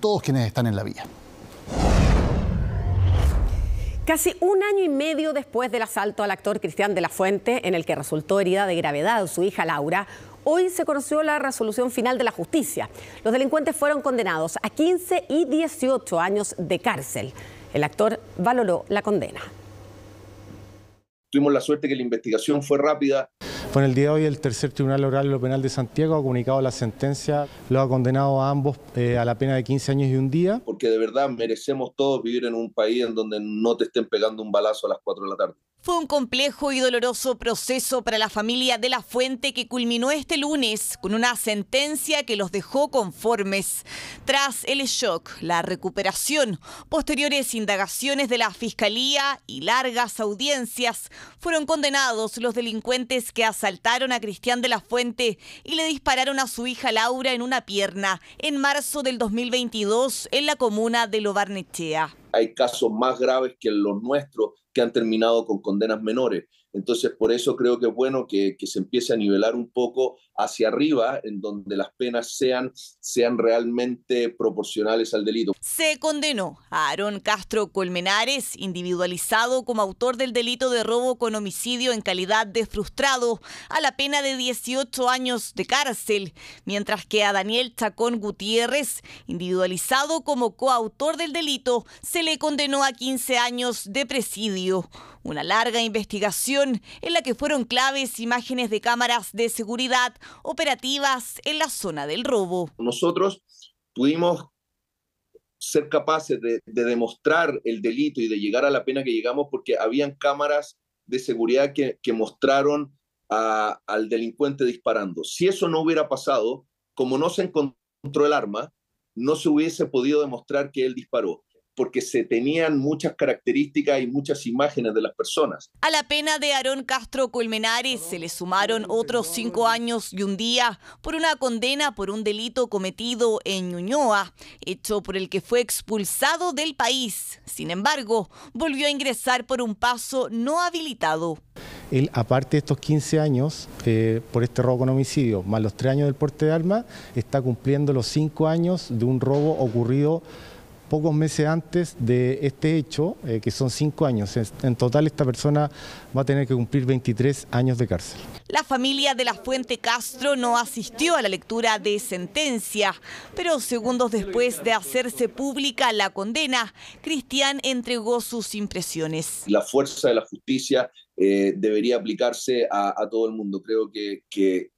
todos quienes están en la vía. Casi un año y medio después del asalto al actor Cristian de la Fuente, en el que resultó herida de gravedad su hija Laura, hoy se conoció la resolución final de la justicia. Los delincuentes fueron condenados a 15 y 18 años de cárcel. El actor valoró la condena. Tuvimos la suerte que la investigación fue rápida, pues el día de hoy el tercer Tribunal Oral Lo Penal de Santiago ha comunicado la sentencia, lo ha condenado a ambos eh, a la pena de 15 años y un día. Porque de verdad merecemos todos vivir en un país en donde no te estén pegando un balazo a las 4 de la tarde. Fue un complejo y doloroso proceso para la familia de la Fuente que culminó este lunes con una sentencia que los dejó conformes. Tras el shock, la recuperación, posteriores indagaciones de la Fiscalía y largas audiencias, fueron condenados los delincuentes que asaltaron a Cristian de la Fuente y le dispararon a su hija Laura en una pierna en marzo del 2022 en la comuna de Lobarnechea. Hay casos más graves que los nuestros han terminado con condenas menores. Entonces, por eso creo que es bueno que, se empiece a nivelar un poco hacia arriba, en donde las penas sean, sean realmente proporcionales al delito. Se condenó a Aarón Castro Colmenares, individualizado como autor del delito de robo con homicidio en calidad de frustrado, a la pena de 18 años de cárcel, mientras que a Daniel Chacón Gutiérrez, individualizado como coautor del delito, se le condenó a 15 años de presidio. Una larga investigación en la que fueron claves imágenes de cámaras de seguridad operativas en la zona del robo. Nosotros pudimos ser capaces de, demostrar el delito y de llegar a la pena que llegamos porque habían cámaras de seguridad que, mostraron al delincuente disparando. Si eso no hubiera pasado, como no se encontró el arma, no se hubiese podido demostrar que él disparó porque se tenían muchas características y muchas imágenes de las personas. A la pena de Aarón Castro Colmenares se le sumaron otros cinco años y un día por una condena por un delito cometido en Ñuñoa, hecho por el que fue expulsado del país. Sin embargo, volvió a ingresar por un paso no habilitado. Él, aparte de estos 15 años eh, por este robo con homicidio, más los tres años del porte de alma, está cumpliendo los cinco años de un robo ocurrido pocos meses antes de este hecho, eh, que son cinco años. En total esta persona va a tener que cumplir 23 años de cárcel. La familia de la Fuente Castro no asistió a la lectura de sentencia, pero segundos después de hacerse pública la condena, Cristian entregó sus impresiones. La fuerza de la justicia eh, debería aplicarse a, todo el mundo. Creo que, que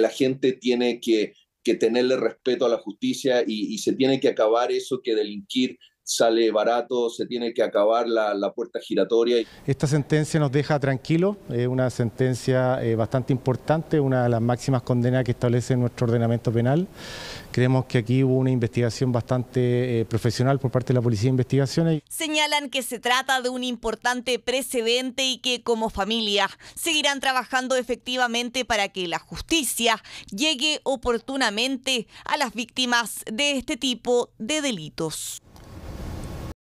la gente tiene que que tenerle respeto a la justicia y, se tiene que acabar eso que delinquir sale barato, se tiene que acabar la, puerta giratoria. Esta sentencia nos deja tranquilos, es una sentencia eh, bastante importante, una de las máximas condenas que establece nuestro ordenamiento penal. Creemos que aquí hubo una investigación bastante eh, profesional por parte de la Policía de Investigaciones. Señalan que se trata de un importante precedente y que como familia seguirán trabajando efectivamente para que la justicia llegue oportunamente a las víctimas de este tipo de delitos.